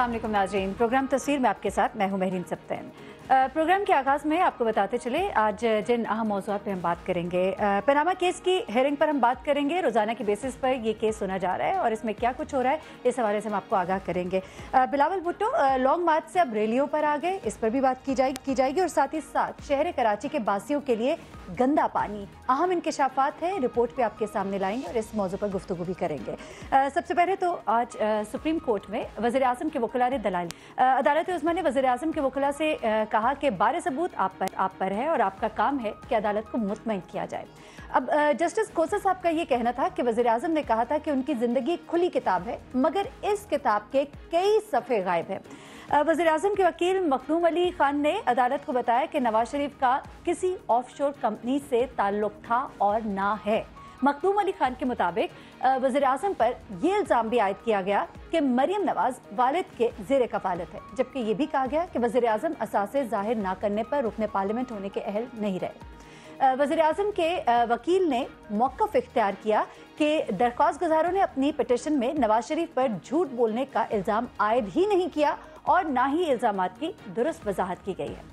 असल नाजरीन प्रोग्राम तस्वीर में आपके साथ मैं हूं महरीन सप्तैन प्रोग्राम के आगाज़ में आपको बताते चले आज जिन अहम मौजूद पर हम बात करेंगे पनामा केस की हेयरिंग पर हम बात करेंगे रोज़ाना की बेसिस पर ये केस सुना जा रहा है और इसमें क्या कुछ हो रहा है इस हवाले से हम आपको आगाह करेंगे बिलावल भुट्टो लॉन्ग मार्च से अब रैलियों पर आ गए इस पर भी बात की जाएगी की जाएगी और साथ ही साथ शहर कराची के बासियों के लिए गंदा पानी अहम इंकशाफात है रिपोर्ट पर आपके सामने लाएंगे और इस मौजू पर गुफ्तु भी करेंगे सबसे पहले तो आज सुप्रीम कोर्ट में वजे अजम के वकला ने दलाली अदालत उजमा ने वजे अजम के वकला से कहा कहा कि बार सबूत आप पर आप पर है और आपका काम है कि अदालत को मुतमिन किया जाए अब जस्टिस कोसा साहब का ये कहना था कि वजी अजम ने कहा था कि उनकी ज़िंदगी खुली किताब है मगर इस किताब के कई सफ़े गायब हैं वजी अजम के वकील मखदूम अली खान ने अदालत को बताया कि नवाज शरीफ का किसी ऑफ कंपनी से ताल्लुक था और ना है मखदूम अली खान के मुताबिक वजे अजम पर यह इल्ज़ाम भी आयद किया गया कि मरियम नवाज वालद के जेर कफालत है जबकि यह भी कहा गया कि वजीर अजम असासे जाहिर ना करने पर रुकन पार्लियामेंट होने के अहल नहीं रहे वजीर अजम के वकील ने मौक़ इख्तियार किया कि दरख्वास्त गुजारों ने अपनी पटिशन में नवाज शरीफ पर झूठ बोलने का इल्ज़ाम आयद ही नहीं किया और ना ही इल्ज़ाम की दुरुस्त वजाहत की गई है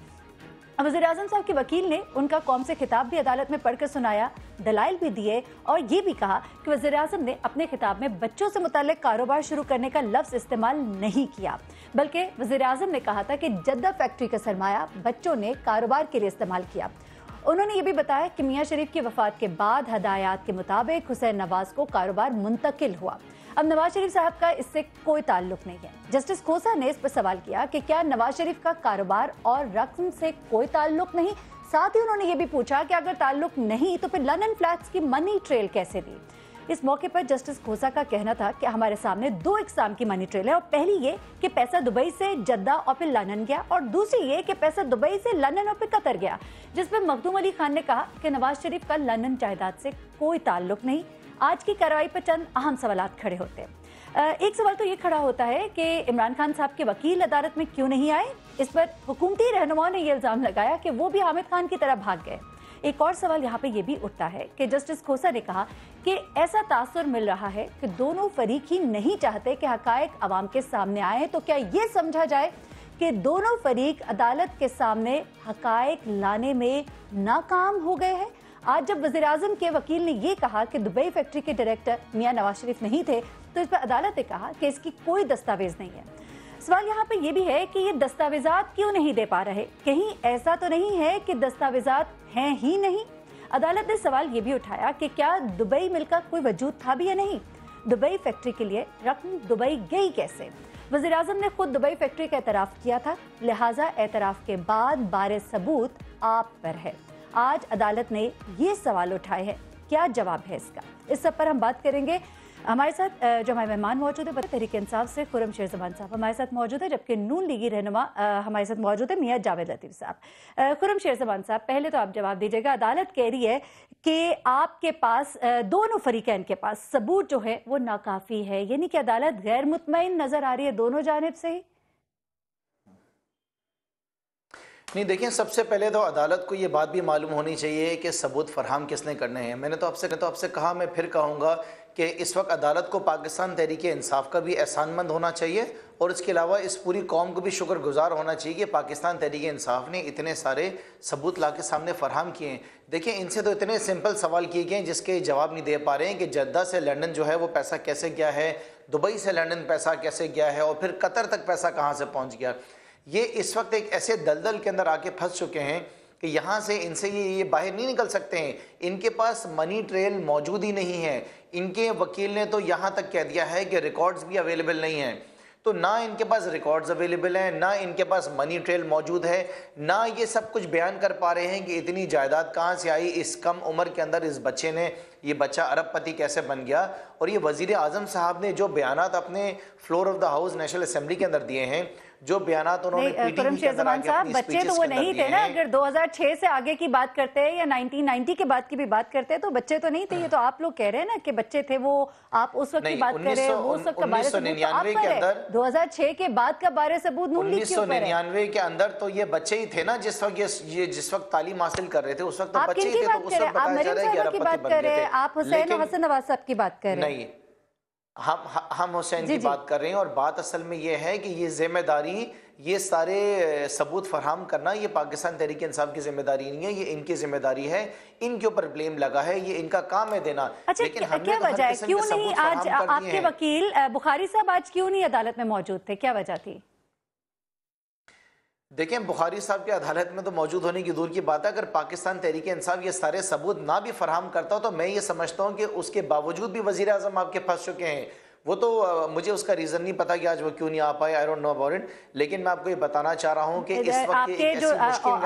वजीर अजम साहब के वकील ने उनका कौम से खिताब भी अदालत में पढ़कर सुनाया दलाइल भी दिए और ये भी कहा कि वजीर अजम ने अपने खिताब में बच्चों से मुतल कारोबार शुरू करने का लफ्ज इस्तेमाल नहीं किया बल्कि वजीर अजम ने कहा था कि जद्दा फैक्ट्री का सरमाया बच्चों ने कारोबार के लिए इस्तेमाल किया उन्होंने ये भी बताया कि मियाँ शरीफ की वफात के बाद हदायत के मुताबिक हुसैन नवाज को कारोबार मुंतकिल हुआ अब नवाज शरीफ साहब का इससे कोई ताल्लुक नहीं है जस्टिस खोसा ने इस पर सवाल किया कि क्या नवाज शरीफ का कारोबार और रकम से कोई ताल्लुक नहीं साथ ही उन्होंने ये भी पूछा कि अगर ताल्लुक नहीं तो फिर लंदन फ्लैट्स की मनी ट्रेल कैसे दी इस मौके पर जस्टिस खोसा का कहना था कि हमारे सामने दो इकसाम की मनी ट्रेल है और पहली ये कि पैसा दुबई से जद्दा और फिर लंदन गया और दूसरी ये कि पैसा दुबई से लंदन और फिर कतर गया जिसमें मखदूम अली खान ने कहा कि नवाज शरीफ का लंदन जायदाद से कोई ताल्लुक नहीं आज की कार्रवाई पर चंद अहम सवाल खड़े होते हैं एक सवाल तो ये खड़ा होता है कि इमरान खान साहब के वकील अदालत में क्यों नहीं आए इस पर हुकूमती रहनुमाओं ने यह इल्ज़ाम लगाया कि वो भी हामिद खान की तरह भाग गए एक और सवाल यहाँ पे ये भी उठता है कि जस्टिस खोसा ने कहा कि ऐसा तासर मिल रहा है कि दोनों फरीक ही नहीं चाहते कि हकायक आवाम के सामने आए तो क्या ये समझा जाए कि दोनों फरीक अदालत के सामने हकायक लाने में नाकाम हो गए हैं आज जब वजी के वकील ने ये कहा कि दुबई फैक्ट्री के डायरेक्टर मियाँ नवाज शरीफ नहीं थे तो इस पर अदालत ने कहा कि इसकी कोई दस्तावेज नहीं है सवाल यहाँ पर यह भी है कि ये दस्तावेजात क्यों नहीं दे पा रहे कहीं ऐसा तो नहीं है कि दस्तावेजात हैं ही नहीं अदालत ने सवाल ये भी उठाया कि क्या दुबई मिल का कोई वजूद था भी या नहीं दुबई फैक्ट्री के लिए रकम दुबई गई कैसे वजी अजम ने खुद दुबई फैक्ट्री का एतराफ़ किया था लिहाजा एतराफ़ के बाद बार सबूत आप पर है आज अदालत ने ये सवाल उठाए हैं क्या जवाब है इसका इस सब पर हम बात करेंगे हमारे साथ जो हमारे मेहमान मौजूद है तहरीक इंसाफ से खुरम शेर जबान साहब हमारे साथ मौजूद है जबकि नून लीगी रहनुमा हमारे साथ मौजूद है मियाँ जावेद लतीफ़ साहब खुरम शेर जमान साहब पहले तो आप जवाब दीजिएगा अदालत कह रही है कि आपके पास दोनों फरीकैन के पास सबूत जो है वो नाकाफ़ी है यानी कि अदालत गैर मुतमिन नज़र आ रही है दोनों जानब से ही नहीं देखिए सबसे पहले तो अदालत को ये बात भी मालूम होनी चाहिए कि सबूत फरहम किसने करने हैं मैंने तो आपसे तो आपसे कहा मैं फिर कहूँगा कि इस वक्त अदालत को पाकिस्तान तहरीक इंसाफ का भी एहसानमंद होना चाहिए और इसके अलावा इस पूरी कौम को भी शुक्रगुजार होना चाहिए कि पाकिस्तान तहरीक इंसाफ ने इतने सारे सबूत ला के सामने फरहम किए हैं देखिए इनसे तो इतने सिंपल सवाल किए गए हैं जिसके जवाब नहीं दे पा रहे हैं कि जद्दा से लंडन जो है वो पैसा कैसे गया है दुबई से लंडन पैसा कैसे गया है और फिर कतर तक पैसा कहाँ से पहुँच गया ये इस वक्त एक ऐसे दलदल के अंदर आके फंस चुके हैं कि यहाँ से इनसे ये ये बाहर नहीं निकल सकते हैं इनके पास मनी ट्रेल मौजूद ही नहीं है इनके वकील ने तो यहाँ तक कह दिया है कि रिकॉर्ड्स भी अवेलेबल नहीं हैं तो ना इनके पास रिकॉर्ड्स अवेलेबल हैं ना इनके पास मनी ट्रेल मौजूद है ना ये सब कुछ बयान कर पा रहे हैं कि इतनी जायदाद कहाँ से आई इस कम उम्र के अंदर इस बच्चे ने ये बच्चा अरबपति कैसे बन गया और ये वज़ी अजम साहब ने जो बयान अपने floor of the house National Assembly के अंदर दिए हैं जो बयान उन्होंने बच्चे तो वो नहीं थे ना अगर 2006 से आगे की बात करते हैं या 1990 के बाद की भी बात करते हैं तो बच्चे तो नहीं थे ये तो आप लोग कह रहे हैं ना कि बच्चे थे वो आप उस वक्त की बात कर रहे हैं उस वक्त का बारह सबूत तो के अंदर 2006 के बाद का बारे सबूत उन्नीस सौ निन्यानवे के अंदर तो ये बच्चे ही थे ना जिस वक्त ये जिस वक्त तालीम हासिल कर रहे थे उस वक्त तो तो आप हुसैन हसन नवाज साहब की बात कर रहे हैं नहीं हम हम हुसैन की बात कर रहे हैं और बात असल में ये है कि ये जिम्मेदारी ये सारे सबूत फराहम करना ये पाकिस्तान तहरीक इंसाफ की जिम्मेदारी नहीं है ये इनकी जिम्मेदारी है इनके ऊपर ब्लेम लगा है ये इनका काम है देना अच्छा, लेकिन क्या, क्या तो वजह है क्यों नहीं आज आपके वकील बुखारी साहब आज क्यों नहीं अदालत में मौजूद थे क्या वजह थी देखें बुखारी साहब की अदालत में तो मौजूद होने की दूर की बात है अगर पाकिस्तान तहरीक इंसाफ ये सारे सबूत ना भी फराहम करता हो तो मैं ये समझता हूँ कि उसके बावजूद भी वजी अजम आपके फंस चुके हैं वो तो मुझे उसका रीज़न नहीं पता कि आज वो क्यों नहीं आ पाए I don't know about it लेकिन मैं आपको ये बताना चाह रहा हूँ कि इस वक्त आपके जो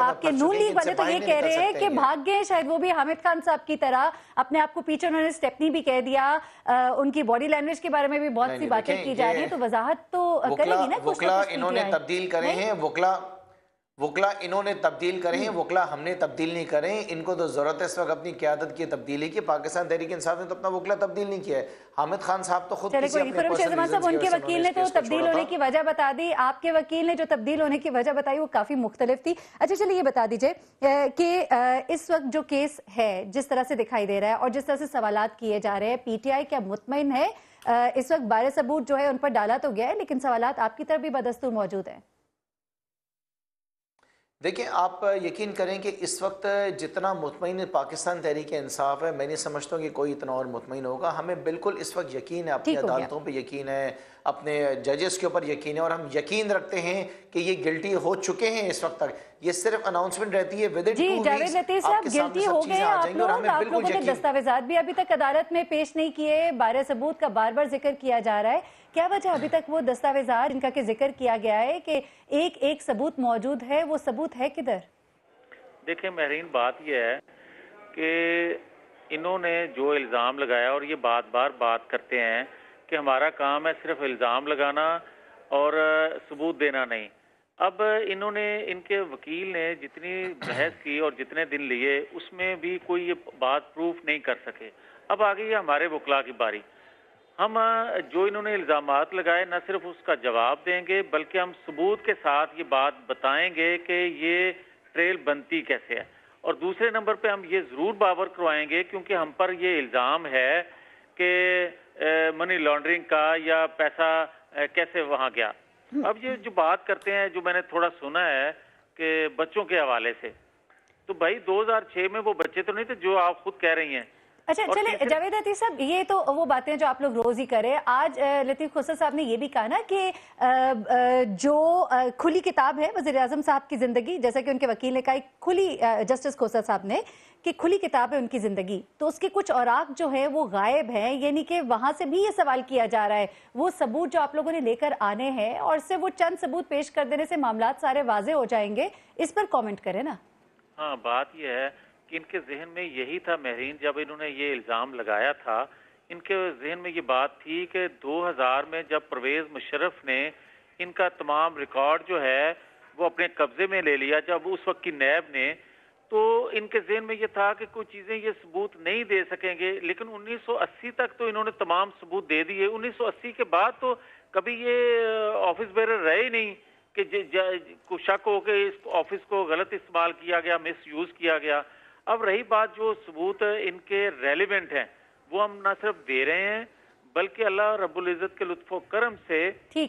आपके नून लीग वाले तो ये कह रहे हैं कि भाग गए शायद वो भी हामिद खान साहब की तरह अपने आप को पीछे उन्होंने स्टेपनी भी कह दिया उनकी बॉडी लैंग्वेज के बारे में भी बहुत सी बातें की जा रही है तो वजाहत तो करेगी ना वकला इन्होंने तब्दील करे हैं वकला वकला इन्होंने तब्दील करें हम्म। वकला हमने तब्दील नहीं करें इनको तो ज़रूरत है इस वक्त अपनी क्यादत की तब्दीली की पाकिस्तान तहरीक इंसाफ ने तो अपना वकला तब्दील नहीं किया है हामिद खान साहब तो खुद साहब उनके वकील ने तो तब्दील होने की वजह बता दी आपके वकील ने जो तब्दील होने की वजह बताई वो काफ़ी मुख्तलिफ थी अच्छा चलिए ये बता दीजिए कि इस वक्त जो केस है जिस तरह से दिखाई दे रहा है और जिस तरह से सवाल किए जा रहे हैं पी टी आई क्या मुतमिन है इस वक्त बारह सबूत जो है उन पर डाला तो गया है लेकिन सवाल आपकी तरफ भी बदस्तूर मौजूद हैं देखिए आप यकीन करें कि इस वक्त जितना मुतमिन पाकिस्तान तहरीक इंसाफ है मैं नहीं समझता हूँ कि कोई इतना और मुतमिन होगा हमें बिल्कुल इस वक्त यकीन है अपनी अदालतों पर यकीन है अपने जजेस के ऊपर यकीन है और हम यकीन रखते हैं कि ये गिल्टी हो चुके हैं इस वक्त तक ये सिर्फ अनाउंसमेंट रहती है विद जी जावेद लतीफ साहब गिल्टी हो गए आप आप लोगों दस्तावेजात भी अभी तक अदालत में पेश नहीं किए बारह सबूत का बार बार जिक्र किया जा रहा है क्या वजह अभी तक वो दस्तावेजात जिनका के जिक्र किया गया है कि एक एक सबूत मौजूद है वो सबूत है किधर देखिए महरीन बात यह है कि इन्होंने जो इल्ज़ाम लगाया और ये बार बार बात करते हैं कि हमारा काम है सिर्फ इल्ज़ाम लगाना और सबूत देना नहीं अब इन्होंने इनके वकील ने जितनी बहस की और जितने दिन लिए उसमें भी कोई ये बात प्रूफ नहीं कर सके अब आ गई हमारे वकला की बारी हम जो इन्होंने इल्ज़ाम लगाए न सिर्फ उसका जवाब देंगे बल्कि हम सबूत के साथ ये बात बताएंगे कि ये ट्रेल बनती कैसे है और दूसरे नंबर पे हम ये ज़रूर बावर करवाएंगे क्योंकि हम पर ये इल्ज़ाम है कि मनी लॉन्ड्रिंग का या पैसा कैसे वहाँ गया हम्म। अब ये जो बात करते हैं जो मैंने थोड़ा सुना है कि बच्चों के हवाले से तो भाई 2006 में वो बच्चे तो नहीं थे जो आप खुद कह रही हैं अच्छा चले जावेद लतीफ साहब ये तो वो बातें जो आप लोग रोज ही करें आज लतीफ खुसर साहब ने ये भी कहा ना कि जो खुली किताब है वजी अजम साहब की जिंदगी जैसा कि उनके वकील ने कहा खुली जस्टिस खोसा साहब ने कि खुली किताब है उनकी जिंदगी तो उसके कुछ और जो है वो गायब है यानी कि वहां से भी ये सवाल किया जा रहा है वो सबूत जो आप लोगों ने लेकर आने हैं और से वो चंद सबूत पेश कर देने से मामला सारे वाजे हो जाएंगे इस पर कॉमेंट करें ना हाँ बात यह है कि इनके जहन में यही था महरीन जब इन्होंने ये इल्ज़ाम लगाया था इनके जहन में ये बात थी कि 2000 में जब परवेज़ मुशरफ ने इनका तमाम रिकॉर्ड जो है वो अपने कब्ज़े में ले लिया जब उस वक्त की नैब ने तो इनके जहन में ये था कि कुछ चीज़ें ये सबूत नहीं दे सकेंगे लेकिन 1980 तक तो इन्होंने तमाम सबूत दे दिए 1980 के बाद तो कभी ये ऑफिस बेर रहे ही नहीं कि शक हो कि इस ऑफिस को गलत इस्तेमाल किया गया मिस यूज़ किया गया अब रही बात जो सबूत इनके रेलिवेंट हैं वो हम ना सिर्फ दे रहे हैं बल्कि अल्लाह रब्बुल इज़्ज़त के लुत्फ करम से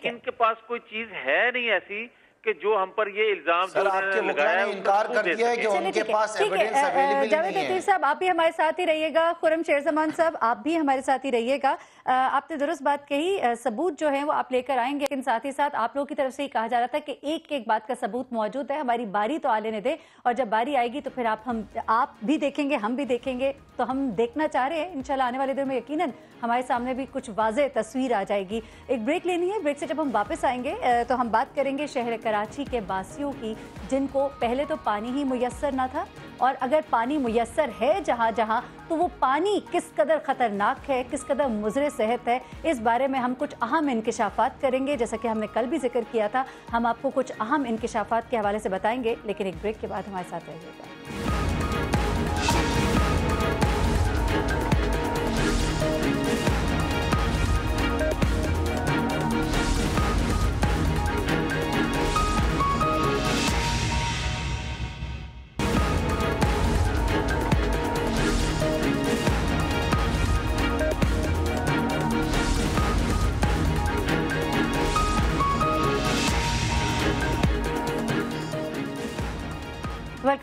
इनके पास कोई चीज है नहीं ऐसी कि जो हम पर ये इल्जाम इनकार कर दिया है कि उनके पास जावेद साहब आप भी हमारे साथ ही रहिएगा खुरम शेरजमान साहब आप भी हमारे साथ ही रहिएगा आपने दुरुस्त बात कही सबूत जो है वो आप लेकर आएंगे लेकिन साथ ही साथ आप लोगों की तरफ से ही कहा जा रहा था कि एक एक बात का सबूत मौजूद है हमारी बारी तो आने दे और जब बारी आएगी तो फिर आप हम आप भी देखेंगे हम भी देखेंगे तो हम देखना चाह रहे हैं इनशाला आने वाले दिनों में यकीन हमारे सामने भी कुछ वाज तस्वीर आ जाएगी एक ब्रेक लेनी है ब्रेक से जब हम वापस आएंगे तो हम बात करेंगे शहर कराची के बासियों की जिनको पहले तो पानी ही मुयसर ना था और अगर पानी मैसर है जहाँ जहाँ तो वो पानी किस कदर ख़तरनाक है किस कदर मुजर सेहत है इस बारे में हम कुछ अहम इंकशाफात करेंगे जैसा कि हमने कल भी जिक्र किया था हम आपको कुछ अहम इंकशाफात के हवाले से बताएंगे लेकिन एक ब्रेक के बाद हमारे साथ रहिएगा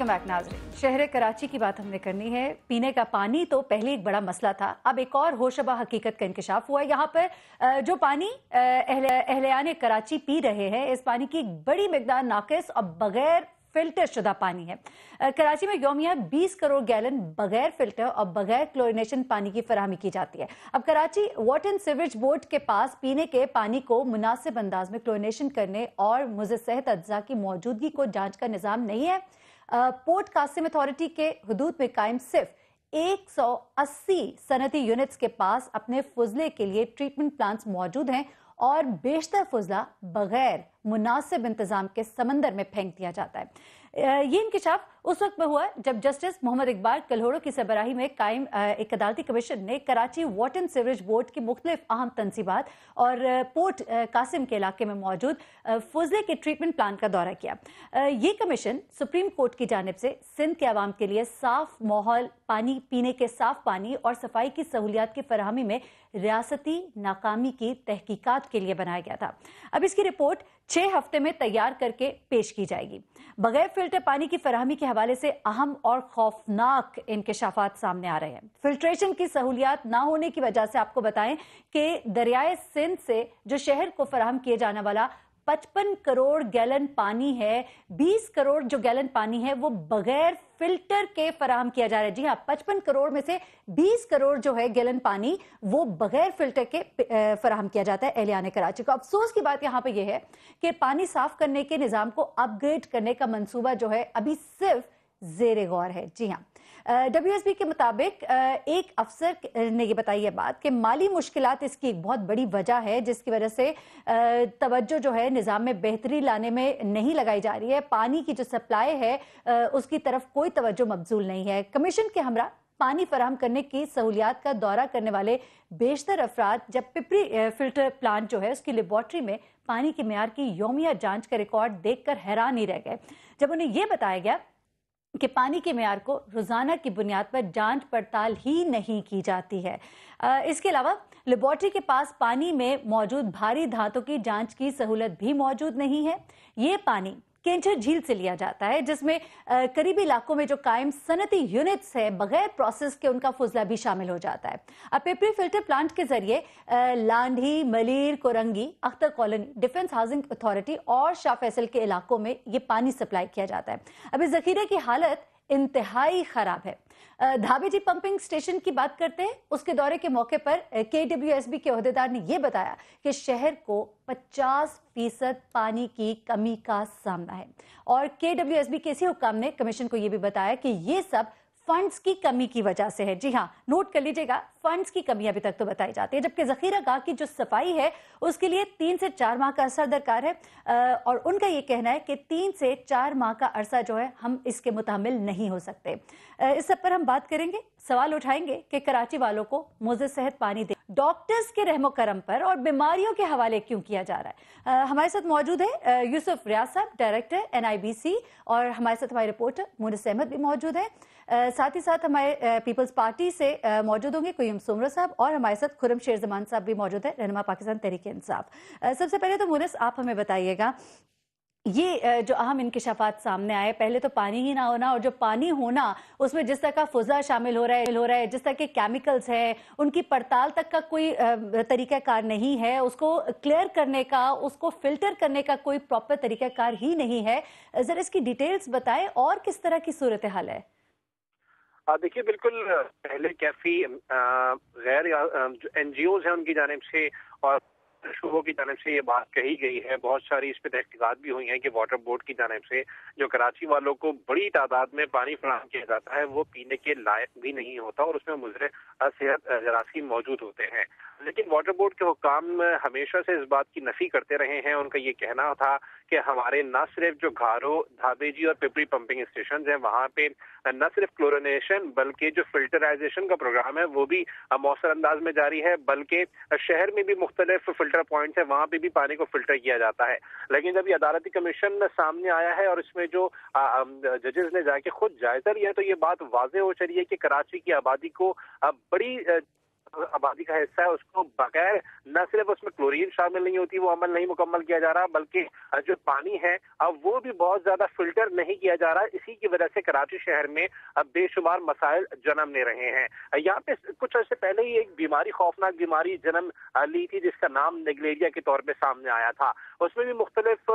बैक नाजरीन शहर कराची की बात हमने करनी है पीने का पानी तो पहले एक बड़ा मसला था अब एक और होशबा हकीकत का इंकशाफ हुआ है यहाँ पर जो पानी अहलियान कराची पी रहे हैं इस पानी की एक बड़ी मकदार नाकस और बगैर फिल्टर शुदा पानी है कराची में योमिया 20 करोड़ गैलन बगैर फिल्टर और बगैर क्लोरिनेशन पानी की फरहमी की जाती है अब Karachi Water and Sewerage Board के पास पीने के पानी को मुनासिब अंदाज में क्लोरिनेशन करने और मुझे सेहत अज्जा की मौजूदगी को जांच का निज़ाम नहीं है पोर्ट कासिम अथॉरिटी के हदूद में कायम सिर्फ 180 सनती यूनिट्स के पास अपने फजले के लिए ट्रीटमेंट प्लांट्स मौजूद हैं और बेशतर फजला बगैर मुनासिब इंतजाम के समंदर में फेंक दिया जाता है ये इंकशाफ उस वक्त में हुआ जब जस्टिस मोहम्मद इकबाल कल्होड़ो की सरबराही में कायम एक अदालती कमीशन ने Karachi Water and Sewerage Board की मुख्तलिफ अहम तनसीबात और पोर्ट कासिम के इलाके में मौजूद फजले के ट्रीटमेंट प्लान का दौरा किया ये कमीशन सुप्रीम कोर्ट की जानब से सिंध के आवाम के लिए साफ माहौल पानी पीने के साफ पानी और सफाई की सहूलियात की फरहमी में रियासती नाकामी की तहकीकत के लिए बनाया गया था अब इसकी रिपोर्ट छह हफ्ते में तैयार करके पेश की जाएगी बगैर फिल्टर पानी की फरहमी के हवाले से अहम और खौफनाक इनकशाफात सामने आ रहे हैं फिल्ट्रेशन की सहूलियात ना होने की वजह से आपको बताएं कि दरियाए सिंध से जो शहर को फराहम किया जाने वाला पचपन करोड़ गैलन पानी है बीस करोड़ जो गैलन पानी है वो बगैर फिल्टर के फराम किया जा रहा है जी हाँ पचपन करोड़ में से बीस करोड़ जो है गैलन पानी वो बगैर फिल्टर के फराम किया जाता है एलियान कराची को अफसोस की बात यहाँ पर यह है कि पानी साफ करने के निज़ाम को अपग्रेड करने का मनसूबा जो है अभी सिर्फ जेर गौर है जी हाँ डब्ल्यूएसबी के मुताबिक एक अफसर ने ये बताई है बात कि माली मुश्किल इसकी एक बहुत बड़ी वजह है जिसकी वजह से तवज्जो जो है निज़ाम में बेहतरी लाने में नहीं लगाई जा रही है पानी की जो सप्लाई है उसकी तरफ कोई तवज्जो मबजूल नहीं है कमीशन के हमरा पानी फराम करने की सहूलियात का दौरा करने वाले बेशतर अफराद जब पिपरी फिल्टर प्लांट जो है उसकी लेबॉर्ट्री में पानी के मैार की योमिया जांच का रिकॉर्ड देखकर हैरान ही रह गए जब उन्हें यह बताया गया कि पानी के मैार को रोज़ाना की बुनियाद पर जांच पड़ताल ही नहीं की जाती है इसके अलावा लेबॉर्ट्री के पास पानी में मौजूद भारी धातों की जांच की सहूलत भी मौजूद नहीं है ये पानी केंचर झील से लिया जाता है जिसमें करीबी इलाकों में जो कायम सनती यूनिट्स है बगैर प्रोसेस के उनका फजला भी शामिल हो जाता है अब पेपरी फिल्टर प्लांट के जरिए Landhi Malir Korangi Akhtar Colony Defence Housing Authority और शाह फैसल के इलाकों में ये पानी सप्लाई किया जाता है अब इस जखीरे की हालत इंतहाई खराब है धाबे जी पंपिंग स्टेशन की बात करते हैं उसके दौरे के मौके पर के डब्ल्यू के अहदेदार ने यह बताया कि शहर को 50 फीसद पानी की कमी का सामना है और के डब्ल्यू एस बी के इसी हुक्म ने कमीशन को यह भी बताया कि ये सब फंड्स की कमी की वजह से है जी हाँ नोट कर लीजिएगा फंड्स की कमी अभी तक तो बताई जाती है जबकि जखीरा गाह की जो सफाई है उसके लिए तीन से चार माह का अरसा दरकार है और उनका ये कहना है कि तीन से चार माह का अरसा जो है हम इसके मुतमिल नहीं हो सकते इस सब पर हम बात करेंगे सवाल उठाएंगे कि कराची वालों को मोजे सेहत पानी दे डॉक्टर्स के रहमो करम पर और बीमारियों के हवाले क्यों किया जा रहा है आ, हमारे साथ मौजूद है यूसुफ रियाज साहब डायरेक्टर एनआईबीसी और हमारे साथ हमारे रिपोर्टर मुनिस अहमद भी मौजूद है साथ ही साथ हमारे पीपल्स पार्टी से मौजूद होंगे कुम सुमरा साहब और हमारे साथ खुरम शेर जमान साहब भी मौजूद है रहनमा पाकिस्तान तहरीक इंसाफ सबसे पहले तो मुनस आप हमें बताइएगा ये जो अहम इंकशाफात सामने आए पहले तो पानी ही ना होना और जो पानी होना उसमें जिस तरह का फजा शामिल हो रहा है हो रहा है जिस तरह के केमिकल्स हैं उनकी पड़ताल तक का कोई तरीकाकार नहीं है उसको क्लियर करने का उसको फिल्टर करने का कोई प्रॉपर तरीकाकार ही नहीं है जरा इसकी डिटेल्स बताएं और किस तरह की सूरत हाल है हाँ, देखिए बिल्कुल पहले काफी गैर एन जी ओज हैं उनकी जानब से और शोबों की जानब से ये बात कही गई है बहुत सारी इस पर तहकीकत भी हुई हैं कि वाटर बोर्ड की जानब से जो कराची वालों को बड़ी तादाद में पानी फराहम किया जाता है वो पीने के लायक भी नहीं होता और उसमें मुजर सेहत जरासीम मौजूद होते हैं लेकिन वाटर बोर्ड के हुकाम हमेशा से इस बात की नफी करते रहे हैं उनका ये कहना था कि हमारे न सिर्फ जो घारो धाबेजी और पिपरी पंपिंग स्टेशन हैं वहाँ पे न सिर्फ क्लोरिनेशन बल्कि जो फिल्टराइजेशन का प्रोग्राम है वो भी मौसर अंदाज में जारी है बल्कि शहर में भी मुख्तलिफ फिल्टर पॉइंट्स है वहाँ पे भी पानी को फिल्टर किया जाता है लेकिन जब ये अदालती कमीशन सामने आया है और इसमें जो जजेस ने जाके खुद जायजा लिया तो ये बात वाजह हो चली है कि कराची की आबादी को बड़ी आबादी का हिस्सा है उसको बगैर न सिर्फ उसमें क्लोरीन शामिल नहीं होती वो अमल नहीं मुकम्मल किया जा रहा बल्कि जो पानी है अब वो भी बहुत ज्यादा फिल्टर नहीं किया जा रहा इसी की वजह से कराची शहर में अब बेशुमार मसाइल जन्म ले रहे हैं यहाँ पे कुछ अर्से पहले ही एक बीमारी खौफनाक बीमारी जन्म ली थी जिसका नाम नेगलेरिया के तौर पर सामने आया था उसमें भी मुख्तलिफ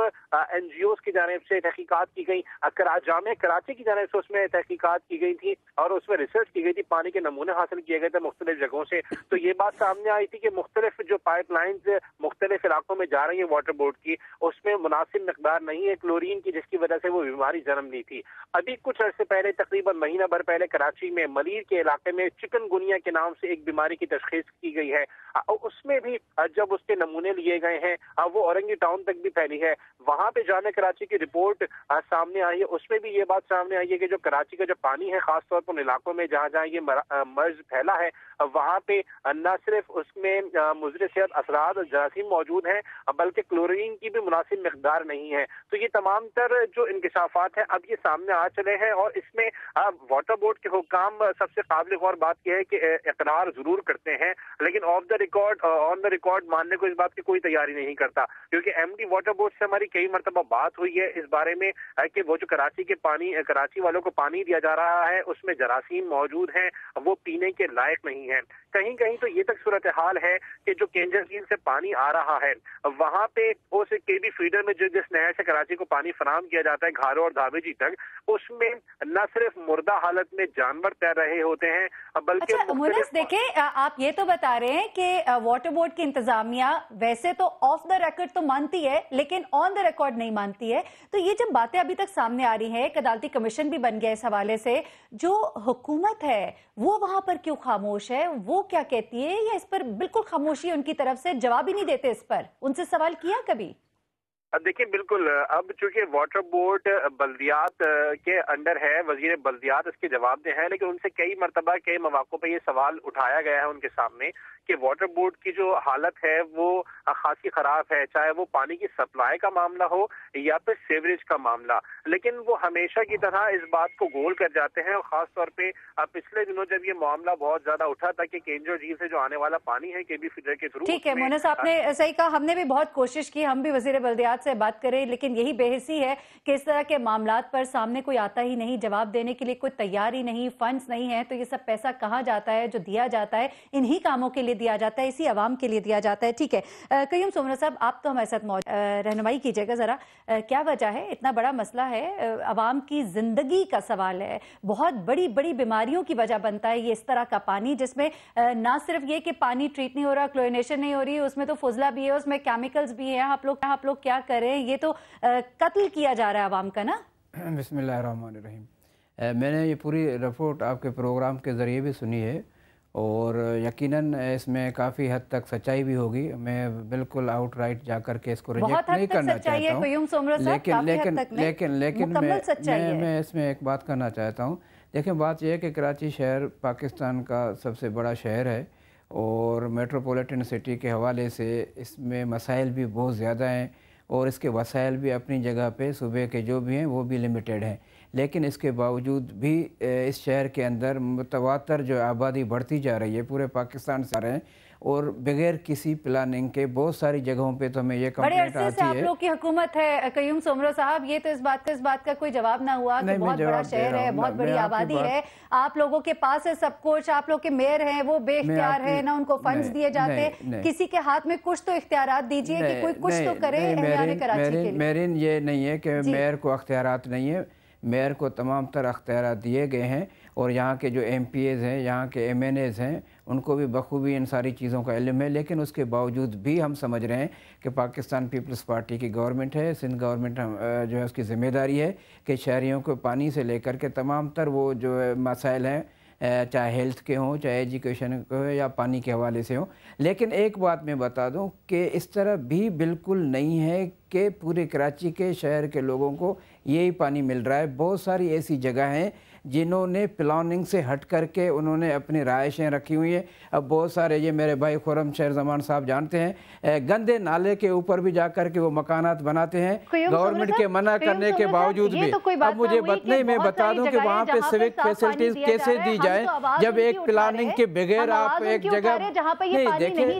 एन जी ओज की जानब से तहकीकत की गई जाम कराची की जानब से उसमें तहकीकत की गई थी और उसमें रिसर्च की गई थी पानी के नमूने हासिल किए गए थे मुख्तलिफ जगहों से तो ये बात सामने आई थी कि मुख्तलिफ जो पाइप लाइन मुख्तलिफ इलाकों में जा रही है वाटर बोर्ड की उसमें मुनासिब मकदार नहीं है क्लोरिन की जिसकी वजह से वो बीमारी जन्म ली थी अभी कुछ अर्से पहले तकरीबन महीना भर पहले कराची में मलीर के इलाके में चिकनगुनिया के नाम से एक बीमारी की तशखीस की गई है उसमें भी जब उसके नमूने लिए गए हैं वो औरंगी टाउन टाउन तक भी फैली है वहां पे जाने कराची की रिपोर्ट आ, सामने आई है उसमें भी ये बात सामने आई है कि जो कराची का जो पानी है खासतौर पर उन इलाकों में जहां जहां ये मर्ज फैला है वहां पे न सिर्फ उसमें मुजर सेहत असरा जरासीम मौजूद हैं बल्कि क्लोरिन की भी मुनासिब मकदार नहीं है तो ये तमाम तर जो इंकशाफात हैं अब ये सामने आ चले हैं और इसमें वाटर बोर्ड के हुकाम सबसे काबिल गौर बात यह है कि इकरार जरूर करते हैं लेकिन off the record on the record मानने को इस बात की कोई तैयारी नहीं करता क्योंकि एमडी वाटर बोर्ड से हमारी कई मरतबा बात हुई है इस बारे में कि वो जो कराची के पानी कराची वालों को पानी दिया जा रहा है उसमें जरासीम मौजूद हैं वो पीने के लायक नहीं है कहीं कहीं तो ये तक सूरत हाल है कि जो केंजर झील से पानी आ रहा है वहां पे उस के बी फीडर में जो जिस नहर से कराची को पानी फराम किया जाता है घारो और धावेजी तक उसमें न सिर्फ मुर्दा हालत में जानवर तैर रहे होते हैं बल्कि अच्छा, देखे आप ये तो बता रहे हैं कि वाटर बोर्ड की इंतजामिया वैसे तो ऑफ द रिकॉर्ड तो मानती है लेकिन ऑन द रिकॉर्ड नहीं मानती है तो ये जब बातें अभी तक सामने आ रही है एक अदालती कमीशन भी बन गया इस हवाले से जो हुकूमत है वो वहां पर क्यों खामोश है वो क्या कहती है या इस पर बिल्कुल खामोशी उनकी तरफ से जवाब ही नहीं देते इस पर उनसे सवाल किया कभी देखिए बिल्कुल अब चूंकि वाटर बोर्ड बल्दियात के अंडर है वजीर बल्दियात इसके जवाब दे हैं लेकिन उनसे कई मरतबा कई मौाक़ों पर यह सवाल उठाया गया है उनके सामने कि वाटर बोर्ड की जो हालत है वो खासी खराब है चाहे वो पानी की सप्लाई का मामला हो या फिर सीवरेज का मामला लेकिन वो हमेशा की तरह इस बात को गोल कर जाते हैं और खासतौर पर पिछले दिनों जब ये मामला बहुत ज्यादा उठा था कि केंद्र झील से जो आने वाला पानी है के बी फिल्टर के थ्रू ठीक है साहब ने सही कहा हमने भी बहुत कोशिश की हम भी वजीर बल्दियात हजरात से बात करें लेकिन यही बेहसी है कि इस तरह के मामला पर सामने कोई आता ही नहीं जवाब देने के लिए कोई तैयारी नहीं फंड्स नहीं है तो ये सब पैसा कहाँ जाता है जो दिया जाता है इन्हीं कामों के लिए दिया जाता है इसी आवाम के लिए दिया जाता है ठीक है कयूम सोमरा साहब आप तो हमारे साथ रहनमाई कीजिएगा ज़रा क्या वजह है इतना बड़ा मसला है आवाम की ज़िंदगी का सवाल है बहुत बड़ी बड़ी बीमारियों की वजह बनता है ये इस तरह का पानी जिसमें ना सिर्फ ये कि पानी ट्रीट नहीं हो रहा क्लोरिनेशन नहीं हो रही उसमें तो फजला भी है उसमें केमिकल्स भी हैं आप लोग आप लोग क्या कर रहे हैं ये तो कत्ल किया जा रहा है आवाम का ना बसमीम मैंने ये पूरी रिपोर्ट आपके प्रोग्राम के ज़रिए भी सुनी है और यकीनन इसमें काफ़ी हद तक सच्चाई भी होगी मैं बिल्कुल आउट राइट जा करके इसको रिजेक्ट नहीं करना चाहता हूँ लेकिन लेकिन लेकिन लेकिन मैं मैं, मैं इसमें एक बात करना चाहता हूँ देखिए बात यह है कि कराची शहर पाकिस्तान का सबसे बड़ा शहर है और मेट्रोपॉलिटन सिटी के हवाले से इसमें मसाइल भी बहुत ज़्यादा हैं और इसके वसाइल भी अपनी जगह पे सुबह के जो भी हैं वो भी लिमिटेड हैं लेकिन इसके बावजूद भी इस शहर के अंदर मुतवातर जो आबादी बढ़ती जा रही है पूरे पाकिस्तान से आ रहे हैं और बगैर किसी प्लानिंग के बहुत सारी जगहों पे तो हमें ये कंप्लेंट आती से आप लोग की हुकूमत है कयूम सोमरो साहब ये तो इस बात का इस बात का कोई जवाब ना हुआ कि बहुत बड़ा शहर है बहुत बड़ी आबादी है आप लोगों के पास है सब कुछ आप लोग के मेयर हैं वो बेख्तियार है ना उनको फंड दिए जाते किसी के हाथ में कुछ तो इख्तियार दीजिए कि कोई कुछ तो करे मेरिन ये नहीं है कि मेयर को अख्तियार नहीं है मेयर को तमाम तर अख्तियार दिए गए हैं और यहाँ के जो एम पी एज़ हैं यहाँ के एम एन एज़ हैं उनको भी बखूबी इन सारी चीज़ों का इलम है लेकिन उसके बावजूद भी हम समझ रहे हैं कि पाकिस्तान पीपल्स पार्टी की गवर्नमेंट है सिंध गवर्नमेंट जो है उसकी ज़िम्मेदारी है कि शहरीों को पानी से लेकर के तमाम तर वो जो मसाइल हैं चाहे हेल्थ के हों चाहे एजुकेशन के हों या पानी के हवाले से हों लेकिन एक बात मैं बता दूं कि इस तरह भी बिल्कुल नहीं है कि पूरे कराची के शहर के लोगों को यही पानी मिल रहा है बहुत सारी ऐसी जगह हैं जिन्होंने प्लानिंग से हट करके उन्होंने अपनी रायशें रखी हुई हैं अब बहुत सारे ये मेरे भाई खुरम शेर जमान साहब जानते हैं गंदे नाले के ऊपर भी जा करके वो मकानात बनाते हैं गवर्नमेंट के मना करने के बावजूद भी तो अब मुझे बतने में बता दूँ कि वहाँ पे सिविक फैसिलिटीज कैसे दी जाए तो जब एक प्लानिंग के बगैर आप एक जगह नहीं देखिए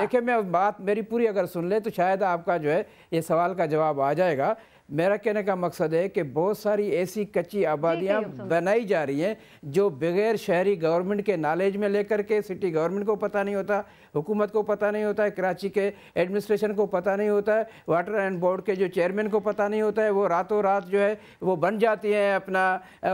देखिए मैं बात मेरी पूरी अगर सुन ले तो शायद आपका जो है ये सवाल का जवाब आ जाएगा मेरा कहने का मकसद है कि बहुत सारी ऐसी कच्ची आबादियाँ तो- बनाई जा रही हैं जो बगैर शहरी गवर्नमेंट के नॉलेज में लेकर के सिटी गवर्नमेंट को पता नहीं होता हुकूमत को पता नहीं होता है कराची के एडमिनिस्ट्रेशन को पता नहीं होता है वाटर एंड बोर्ड के जो चेयरमैन को पता नहीं होता है वो रातों रात जो है वो बन जाती हैं अपना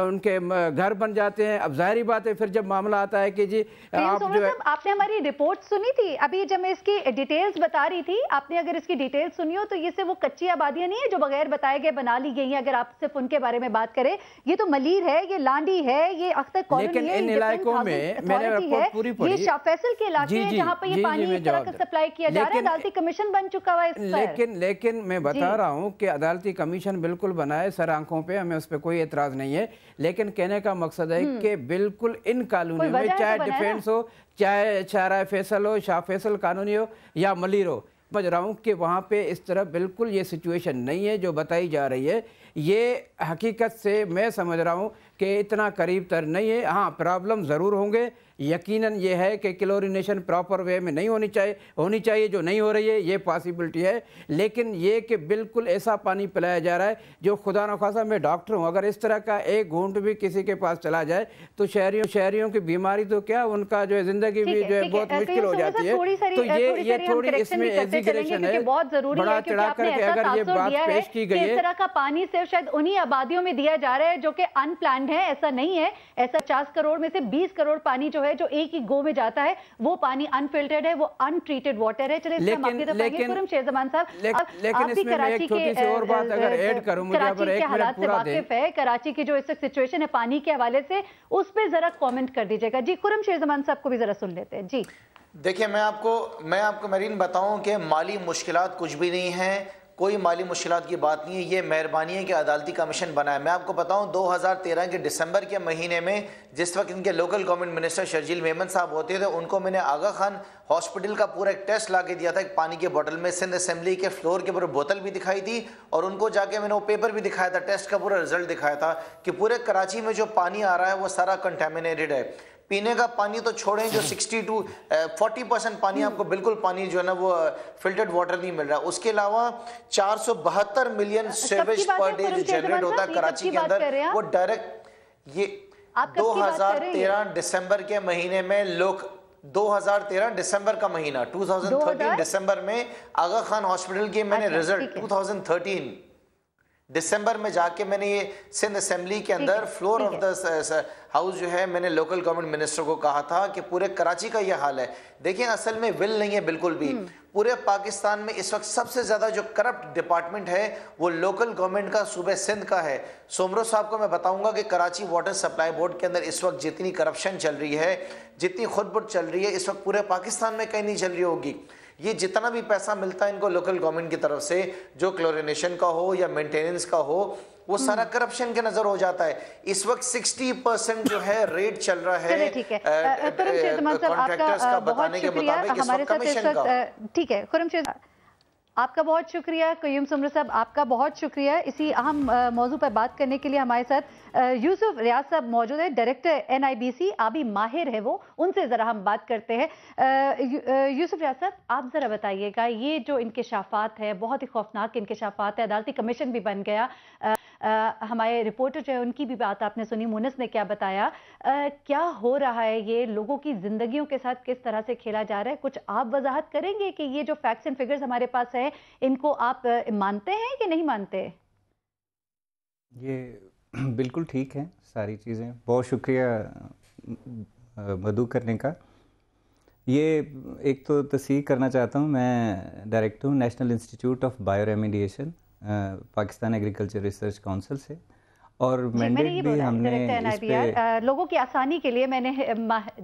उनके घर बन जाते हैं अब जाहरी बात है फिर जब मामला आता है कि जी आप जो है आपने हमारी रिपोर्ट सुनी थी अभी जब मैं इसकी डिटेल्स बता रही थी आपने अगर इसकी डिटेल्स सुनी हो तो ये से वो कच्ची आबादियाँ नहीं है जो बगैर बता बताए गए तो बना ली गई हैं अगर आप सिर्फ उनके बारे में बात करें ये तो मलिर है ये लांडी है ये अख्तर कॉलोनी है के इलाके जहाँ पर पानी सप्लाई किया जा रहा है अदालती कमीशन बन चुका हुआ लेकिन लेकिन मैं बता रहा हूँ की अदालती कमीशन बिल्कुल बनाए सर आंखों पर हमें उस पर कोई एतराज नहीं है लेकिन कहने का मकसद है हम्म। कि बिल्कुल इन कॉलोनी में तो चाहे डिफेंस हो चाहे शारा फैसल हो शाह फैसल कानूनी हो या मलिर हो समझ रहा हूँ कि वहाँ पे इस तरह बिल्कुल ये सिचुएशन नहीं है जो बताई जा रही है ये हकीकत से मैं समझ रहा हूँ कि इतना करीब तर नहीं है हाँ प्रॉब्लम ज़रूर होंगे यकीनन ये है कि क्लोरीनेशन प्रॉपर वे में नहीं होनी चाहिए होनी चाहिए जो नहीं हो रही है ये पॉसिबिलिटी है लेकिन ये कि बिल्कुल ऐसा पानी पिलाया जा रहा है जो खुदा न खासा मैं डॉक्टर हूँ अगर इस तरह का एक घूंट भी किसी के पास चला जाए तो शहरियों शहरियों की बीमारी तो क्या उनका जो है ज़िंदगी भी जो है बहुत मुश्किल हो जाती है तो ये ये थोड़ी इसमें एग्जीग्रेशन है बहुत चढ़ा करके अगर ये बात पेश की गई है तरह का पानी सिर्फ शायद उन्हीं आबादियों में दिया जा रहा है जो कि अनप्लान है ऐसा नहीं है ऐसा पचास करोड़ में से बीस करोड़ पानी जो है है जो एक ही गो में जाता है वो पानी अनफिल्टर्ड है वो अनट्रीटेड वाटर है चले लेकिन, शेजमान साहब लेकिन कराची के कराची की जो इस वक्त सिचुएशन है पानी के हवाले से उस पर जरा कॉमेंट कर दीजिएगा जी कुरम शेजमान साहब को भी जरा सुन लेते हैं जी देखिए मैं आपको मैं आपको मरीन बताऊं कि माली मुश्किलात कुछ भी नहीं है कोई माली मुश्किल की बात नहीं है ये मेहरबानी है कि अदालती कमीशन बनाए मैं आपको बताऊं 2013 के दिसंबर के महीने में जिस वक्त इनके local government minister Sharjeel Memon साहब होते थे उनको मैंने आगा खान हॉस्पिटल का पूरा एक टेस्ट ला के दिया था एक पानी के बोतल में सिंध असम्बली के फ्लोर के ऊपर बोतल भी दिखाई थी और उनको जाके मैंने वो पेपर भी दिखाया था टेस्ट का पूरा रिजल्ट दिखाया था कि पूरे कराची में जो पानी आ रहा है वो सारा कंटेमिनेटेड है पीने का पानी तो छोड़ें जो 60 टू 40 परसेंट पानी आपको हम्म। बिल्कुल पानी जो है ना वो फिल्टर्ड वाटर नहीं मिल रहा उसके अलावा चार मिलियन सेवेज पर डे जो जनरेट होता है कराची के अंदर वो डायरेक्ट ये 2013 दिसंबर के महीने में लोग 2013 दिसंबर का महीना 2013 दिसंबर में आगा खान हॉस्पिटल के मैंने अच्छा, रिजल्ट 2013 दिसंबर में जाके मैंने ये सिंध असेंबली के अंदर फ्लोर ऑफ द हाउस जो है मैंने लोकल गवर्नमेंट मिनिस्टर को कहा था कि पूरे कराची का यह हाल है देखिए असल में विल नहीं है बिल्कुल भी हम्म। पूरे पाकिस्तान में इस वक्त सबसे ज़्यादा जो करप्ट डिपार्टमेंट है वो लोकल गवर्नमेंट का सूबे सिंध का है सोमरो साहब को मैं बताऊंगा कि कराची वाटर सप्लाई बोर्ड के अंदर इस वक्त जितनी करप्शन चल रही है जितनी खुदबुट चल रही है इस वक्त पूरे पाकिस्तान में कहीं नहीं चल रही होगी ये जितना भी पैसा मिलता है इनको लोकल गवर्नमेंट की तरफ से जो क्लोरिनेशन का हो या मेंटेनेंस का हो वो हम्म। सारा करप्शन के नजर हो जाता है इस वक्त 60 परसेंट जो है रेट चल रहा है कॉन्ट्रैक्टर्स का बताने के मुताबिक ठीक है खुरम आपका बहुत शुक्रिया कयूम सुमर साहब आपका बहुत शुक्रिया इसी अहम मौजू पर बात करने के लिए हमारे साथ यूसुफ रियाज साहब मौजूद है director N I B C आबी माहिर है वो उनसे ज़रा हम बात करते हैं यूसुफ रियाज साहब आप ज़रा बताइएगा ये जो इंकशाफात है बहुत ही खौफनाक इंकशाफात है अदालती कमीशन भी बन गया आ, हमारे रिपोर्टर जो है उनकी भी बात आपने सुनी मुनस ने क्या बताया आ, क्या हो रहा है ये लोगों की जिंदगियों के साथ किस तरह से खेला जा रहा है कुछ आप वजाहत करेंगे कि ये जो फैक्ट्स एंड फिगर्स हमारे पास है है इनको आप मानते हैं कि नहीं मानते ये बिल्कुल ठीक है सारी चीज़ें बहुत शुक्रिया मधु करने का ये एक तो तस्ह करना चाहता हूँ मैं डायरेक्टर हूँ National Institute of Bio Remediation Pakistan Agriculture Research Council से और मैंने भी हमने इस पे... लोगों की आसानी के लिए मैंने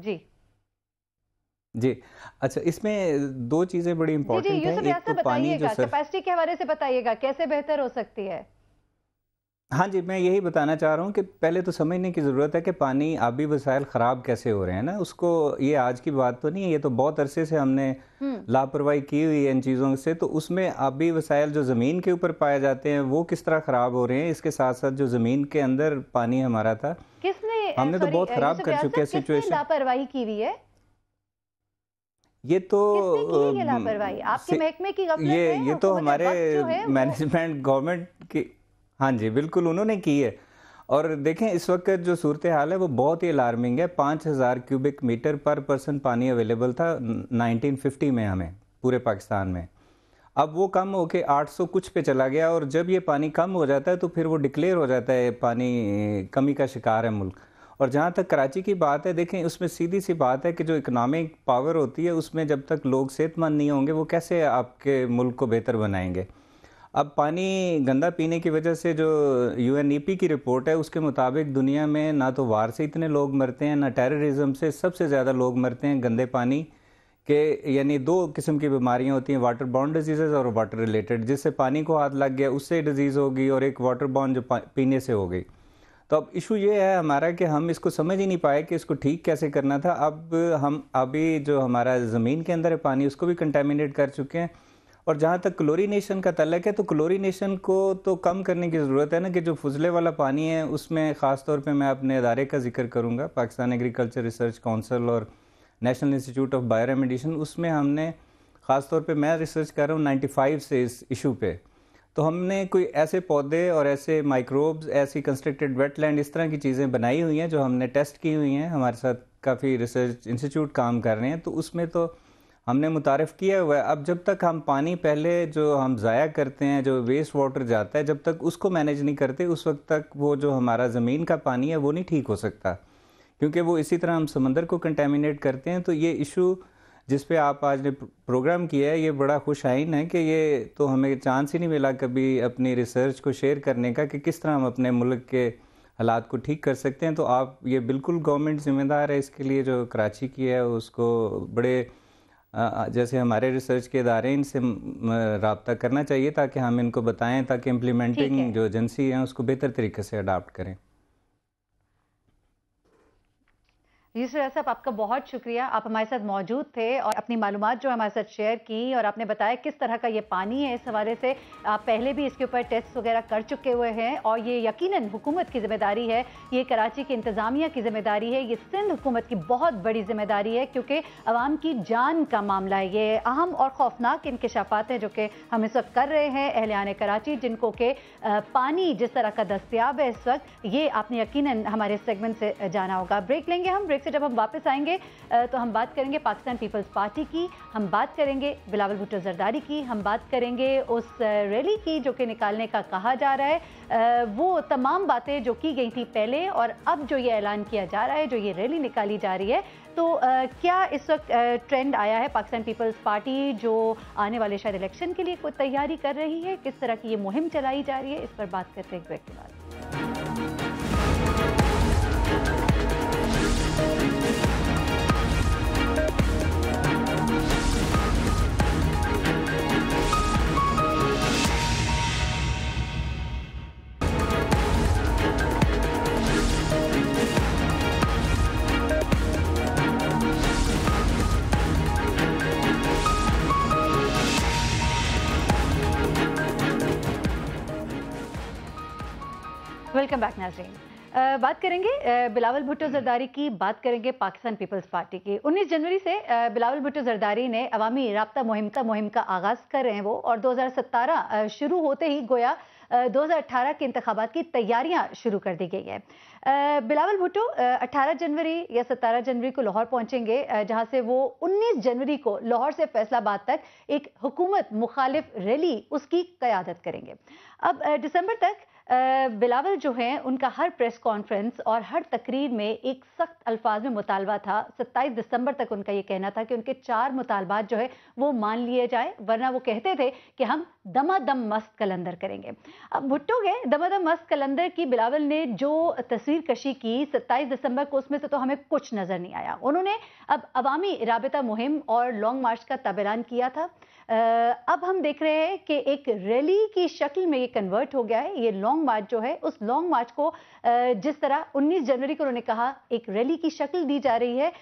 जी जी अच्छा इसमें दो चीजें बड़ी इम्पोर्टेंट है एक तो पानी जो सर कैपेसिटी के हवाले से बताइएगा कैसे बेहतर हो सकती है हाँ जी मैं यही बताना चाह रहा हूँ कि पहले तो समझने की ज़रूरत है कि पानी आबी वसायल ख़राब कैसे हो रहे हैं ना उसको ये आज की बात तो नहीं है ये तो बहुत अरसे से हमने हम्म। लापरवाही की हुई है इन चीज़ों से तो उसमें आबी वसायल जो ज़मीन के ऊपर पाए जाते हैं वो किस तरह ख़राब हो रहे हैं इसके साथ साथ जो ज़मीन के अंदर पानी हमारा था किसने हमने तो बहुत ख़राब कर चुके हैं सिचुएशन लापरवाही की हुई है ये तो ये लापरवाही आपके महकमे की गफलत ये है ये तो हमारे मैनेजमेंट गवर्नमेंट की हाँ जी बिल्कुल उन्होंने की है और देखें इस वक्त जो सूरत हाल है वो बहुत ही अलार्मिंग है पाँच हज़ार क्यूबिक मीटर पर पर्सन पानी अवेलेबल था 1950 में हमें पूरे पाकिस्तान में अब वो कम होके सौ कुछ पे चला गया और जब ये पानी कम हो जाता है तो फिर वो डिक्लेयर हो जाता है पानी कमी का शिकार है मुल्क और जहाँ तक कराची की बात है देखें उसमें सीधी सी बात है कि जो इकनॉमिक पावर होती है उसमें जब तक लोग सेहतमंद नहीं होंगे वो कैसे आपके मुल्क को बेहतर बनाएंगे अब पानी गंदा पीने की वजह से जो पी e की रिपोर्ट है उसके मुताबिक दुनिया में ना तो वार से इतने लोग मरते हैं ना टेररिज्म से सबसे ज़्यादा लोग मरते हैं गंदे पानी के यानी दो किस्म की बीमारियां होती हैं वाटर बॉन्ड डिजीज़ और वाटर रिलेटेड जिससे पानी को हाथ लग गया उससे डिजीज़ होगी और एक वाटर बॉन्ड जो पीने से हो गई तो अब इशू ये है हमारा कि हम इसको समझ ही नहीं पाए कि इसको ठीक कैसे करना था अब हम अभी जो हमारा ज़मीन के अंदर है पानी उसको भी कंटेमिनेट कर चुके हैं और जहाँ तक क्लोरीनेशन का तलक है तो क्लोरीनेशन को तो कम करने की ज़रूरत है ना कि जो फजले वाला पानी है उसमें ख़ास तौर पर मैं अपने अदारे का जिक्र करूँगा पाकिस्तान एग्रीकल्चर रिसर्च काउंसिल और नेशनल इंस्टीट्यूट ऑफ बायो उसमें हमने ख़ास तौर पर मैं रिसर्च कर रहा हूँ नाइन्टी फाइव से इस इशू पर तो हमने कोई ऐसे पौधे और ऐसे माइक्रोब्स ऐसी कंस्ट्रक्टेड वेटलैंड इस तरह की चीज़ें बनाई हुई हैं जो हमने टेस्ट की हुई हैं हमारे साथ काफ़ी रिसर्च इंस्टीट्यूट काम कर रहे हैं तो उसमें तो हमने मुतारफ़ किया हुआ है अब जब तक हम पानी पहले जो हम ज़ाया करते हैं जो वेस्ट वाटर जाता है जब तक उसको मैनेज नहीं करते उस वक्त तक वो जो हमारा ज़मीन का पानी है वो नहीं ठीक हो सकता क्योंकि वो इसी तरह हम समंदर को कंटेमिनेट करते हैं तो ये इशू जिस पे आप आज ने प्रोग्राम किया है ये बड़ा खुश आइन है कि ये तो हमें चांस ही नहीं मिला कभी अपनी रिसर्च को शेयर करने का कि किस तरह हम अपने मुल्क के हालात को ठीक कर सकते हैं तो आप ये बिल्कुल गवर्नमेंट जिम्मेदार है इसके लिए जो कराची की है उसको बड़े जैसे हमारे रिसर्च के इदारे इनसे रबता करना चाहिए ताकि हम इनको बताएं ताकि इम्प्लीमेंटिंग जो एजेंसी हैं उसको बेहतर तरीके से अडाप्ट करें यूसर साहब आपका बहुत शुक्रिया आप हमारे साथ मौजूद थे और अपनी मालूम जो हमारे साथ शेयर की और आपने बताया किस तरह का ये पानी है इस हवाले से आप पहले भी इसके ऊपर टेस्ट वगैरह कर चुके हुए हैं और ये यकीनन हुकूमत की जिम्मेदारी है ये कराची की इंतज़ामिया की जिम्मेदारी है ये सिंध हुकूमत की बहुत बड़ी जिम्मेदारी है क्योंकि आवाम की जान का मामला है ये अहम और खौफनाक इंकशाफात हैं जो कि हम इस वक्त कर रहे हैं अहलियान कराची जिनको के पानी जिस तरह का दस्तियाब है इस वक्त ये आपने यकीन हमारे सेगमेंट से जाना होगा ब्रेक लेंगे हम ब्रेक से जब हम वापस आएंगे तो हम बात करेंगे पाकिस्तान पीपल्स पार्टी की हम बात करेंगे बिलावल भुट्टो जरदारी की हम बात करेंगे उस रैली की जो कि निकालने का कहा जा रहा है वो तमाम बातें जो की गई थी पहले और अब जो ये ऐलान किया जा रहा है जो ये रैली निकाली जा रही है तो क्या इस वक्त ट्रेंड आया है पाकिस्तान पीपल्स पार्टी जो आने वाले शायद इलेक्शन के लिए कोई तैयारी कर रही है किस तरह की ये मुहिम चलाई जा रही है इस पर बात करते हैं एक ब्रेक के बाद बैक नाजरीन आ, बात करेंगे आ, बिलावल भुट्टो जरदारी की बात करेंगे पाकिस्तान पीपल्स पार्टी की 19 जनवरी से आ, बिलावल भुट्टो जरदारी ने अवामी रबता मुहिम का मुहिम का आगाज़ कर रहे हैं वो और 2017 शुरू होते ही गोया 2018 के इंतबात की तैयारियां शुरू कर दी गई है बिलावल भुट्टो 18 जनवरी या 17 जनवरी को लाहौर पहुंचेंगे जहां से वो 19 जनवरी को लाहौर से फैसलाबाद तक एक हुकूमत मुखालिफ रैली उसकी क़्यादत करेंगे अब दिसंबर तक बिलावल जो हैं उनका हर प्रेस कॉन्फ्रेंस और हर तकरीर में एक सख्त अल्फाज में मुतालबा था 27 दिसंबर तक उनका ये कहना था कि उनके चार मुतालबात जो है वो मान लिए जाए वरना वो कहते थे कि हम दमा दम मस्त कलंदर करेंगे अब भुट्टो गए दम मस्त कलंदर की बिलावल ने जो तस्वीर कशी की सत्ताईस दिसंबर को उसमें से तो हमें कुछ नज़र नहीं आया उन्होंने अब अवामी रबता मुहिम और लॉन्ग मार्च का तबेलान किया था अब हम देख रहे हैं कि एक रैली की शक्ल में ये कन्वर्ट हो गया है ये लॉन्ग मार्च जो है उस लॉन्ग मार्च को जिस तरह 19 जनवरी को उन्होंने कहा एक रैली की शक्ल दी जा रही है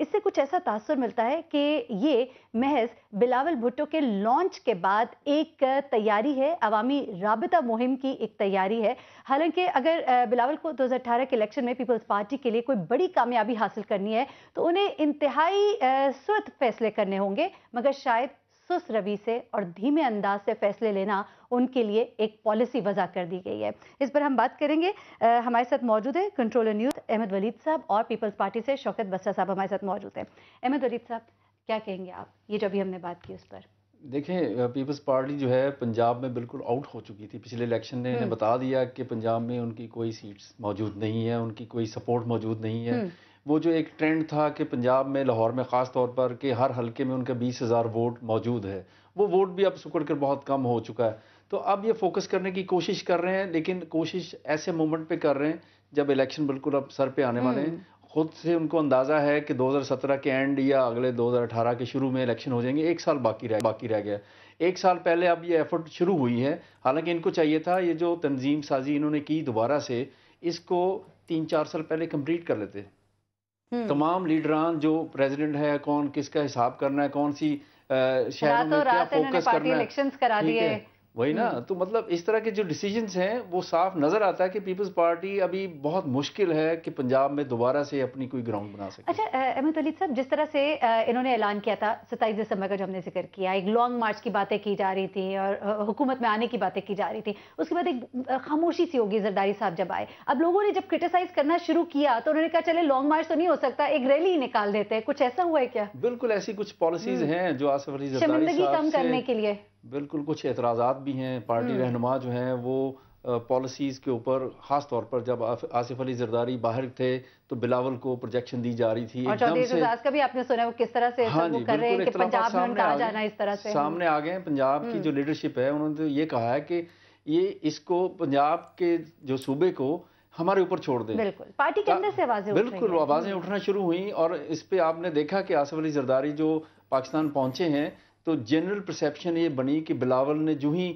इससे कुछ ऐसा तासर मिलता है कि ये महज बिलावल भुट्टो के लॉन्च के बाद एक तैयारी है अवामी रबता मुहिम की एक तैयारी है हालांकि अगर बिलावल को 2018 के इलेक्शन में पीपल्स पार्टी के लिए कोई बड़ी कामयाबी हासिल करनी है तो उन्हें इंतहाई सुरत फैसले करने होंगे मगर शायद सुस्त रवि से और धीमे अंदाज से फैसले लेना उनके लिए एक पॉलिसी वजह कर दी गई है इस पर हम बात करेंगे आ, हमारे साथ मौजूद है कंट्रोलर न्यूज अहमद वलीद साहब और पीपल्स पार्टी से शौकत बस्सा साहब हमारे साथ मौजूद हैं अहमद वलीद साहब क्या कहेंगे आप ये जो अभी हमने बात की उस पर देखें पीपल्स पार्टी जो है पंजाब में बिल्कुल आउट हो चुकी थी पिछले इलेक्शन ने हम्म। बता दिया कि पंजाब में उनकी कोई सीट्स मौजूद नहीं है उनकी कोई सपोर्ट मौजूद नहीं है हम्म। वो जो एक ट्रेंड था कि पंजाब में लाहौर में ख़ास तौर पर कि हर हलके में उनका बीस हज़ार वोट मौजूद है वो वोट भी अब सुकड़ कर बहुत कम हो चुका है तो अब ये फोकस करने की कोशिश कर रहे हैं लेकिन कोशिश ऐसे मोमेंट पे कर रहे हैं जब इलेक्शन बिल्कुल अब सर पे आने वाले हैं हम्म। खुद से उनको अंदाज़ा है कि 2017 के एंड या अगले 2018 के शुरू में इलेक्शन हो जाएंगे एक साल बाकी रह बाकी रह गया एक साल पहले अब ये एफर्ट शुरू हुई है हालांकि इनको चाहिए था ये जो तंजीम साजी इन्होंने की दोबारा से इसको तीन चार साल पहले कंप्लीट कर लेते हम्म। तमाम लीडरान जो प्रेसिडेंट है कौन किसका हिसाब करना है कौन सी शहर में क्या फोकस करना है इलेक्शंस करा दिए वही ना हम्म। तो मतलब इस तरह के जो डिसीजंस हैं वो साफ नजर आता है कि पीपल्स पार्टी अभी बहुत मुश्किल है कि पंजाब में दोबारा से अपनी कोई ग्राउंड बना सके अच्छा अहमद अली साहब जिस तरह से इन्होंने ऐलान किया था सत्ताईस दिसंबर का जो हमने जिक्र किया एक लॉन्ग मार्च की बातें की जा रही थी और हुकूमत में आने की बातें की जा रही थी उसके बाद एक खामोशी सी होगी जरदारी साहब जब आए अब लोगों ने जब क्रिटिसाइज करना शुरू किया तो उन्होंने कहा चले लॉन्ग मार्च तो नहीं हो सकता एक रैली निकाल देते हैं कुछ ऐसा हुआ है क्या बिल्कुल ऐसी कुछ पॉलिसीज हम्म। हैं जो आसफ अली शर्मिंदगी कम करने के लिए बिल्कुल कुछ एतराज़ात भी हैं पार्टी हम्म। रहनुमा जो हैं वो पॉलिसीज़ के ऊपर ख़ास तौर पर जब आसिफ अली जरदारी बाहर थे तो बिलावल को प्रोजेक्शन दी जा रही थी और अच्छा, से, का भी आपने सुना वो किस तरह से हाँ जी, कर रहे हैं कि पंजाब सामने आ जाना इस तरह से सामने आ गए हैं पंजाब की जो लीडरशिप हम्म। है उन्होंने तो ये कहा है कि ये इसको पंजाब के जो सूबे को हमारे ऊपर छोड़ दें बिल्कुल पार्टी के अंदर से आवाज़ें बिल्कुल आवाज़ें उठना शुरू हुई और इस पर आपने देखा कि आसिफ अली जरदारी जो पाकिस्तान पहुंचे हैं तो जनरल परसेप्शन ये बनी कि बिलावल ने जो ही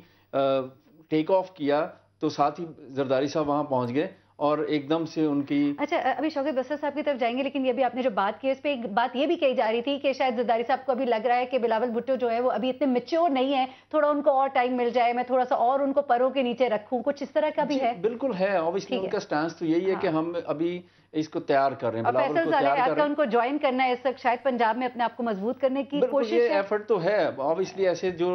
टेक ऑफ किया तो साथ ही जरदारी साहब वहाँ पहुँच गए और एकदम से उनकी अच्छा अभी शौकत बस्तर साहब की तरफ जाएंगे लेकिन ये भी आपने जो बात की है इस पर एक बात ये भी कही जा रही थी कि शायद जरदारी साहब को अभी लग रहा है कि बिलावल भुट्टो जो है वो अभी इतने मेच्योर नहीं है थोड़ा उनको और टाइम मिल जाए मैं थोड़ा सा और उनको परों के नीचे रखूँ कुछ इस तरह का भी है बिल्कुल है ऑब्वियसली उनका स्टांस तो यही है हाँ। कि हम अभी इसको तैयार कर रहे हैं उनको ज्वाइन करना है इस वक्त शायद पंजाब में अपने आप को मजबूत करने की कोशिश एफर्ट तो है ऑब्वियसली ऐसे जो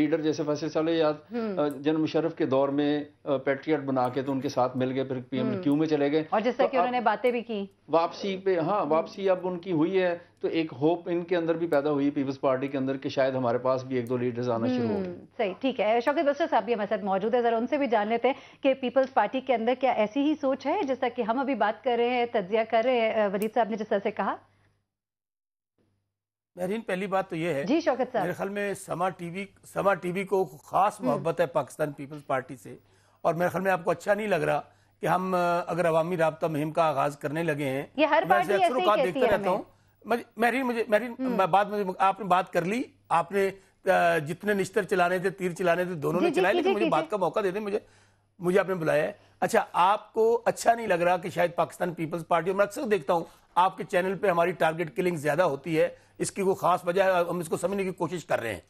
लीडर जैसे फैसल साले याद हम्म। जन मुशरफ के दौर में पेट्रियट बना के तो उनके साथ मिल गए फिर पीएम हम्म। क्यू में चले गए और जिस तरह तो की उन्होंने बातें भी की वापसी पे हाँ वापसी अब उनकी हुई है तो एक होप इनके अंदर भी पैदा हुई पीपल्स पार्टी के अंदर कि शायद हमारे पास भी एक दो लीडर्स आना शुरू हो हम्म, सही ठीक है शौकत बस्तर साहब भी हमारे साथ मौजूद है जरा उनसे भी जान लेते हैं कि पीपल्स पार्टी के अंदर क्या ऐसी ही सोच है जैसा कि हम अभी बात कर रहे हैं तजिया कर रहे हैं वजीद साहब ने जिस तरह से कहा महरीन पहली बात तो ये है जी शौकत साहब मेरे ख्याल में समा टीवी समा टीवी को खास हम्म। मोहब्बत है पाकिस्तान पीपल्स पार्टी से और मेरे ख्याल में आपको अच्छा नहीं लग रहा कि हम अगर अवामी रबता मुहिम का आगाज करने लगे हैं ये हर मैं अक्सर देखते रहता हूँ मेहरीन मुझे मेहरीन बात मुझे आपने बात कर ली आपने जितने निश्तर चलाने थे तीर चलाने थे दोनों ने चलाए लेकिन मुझे बात का मौका दे दें मुझे मुझे आपने बुलाया है अच्छा आपको अच्छा नहीं लग रहा कि शायद पाकिस्तान पीपल्स पार्टी मैं अक्सर देखता हूँ आपके चैनल पे हमारी टारगेट किलिंग ज्यादा होती है इसकी कोई खास वजह है हम इसको समझने की कोशिश कर रहे हैं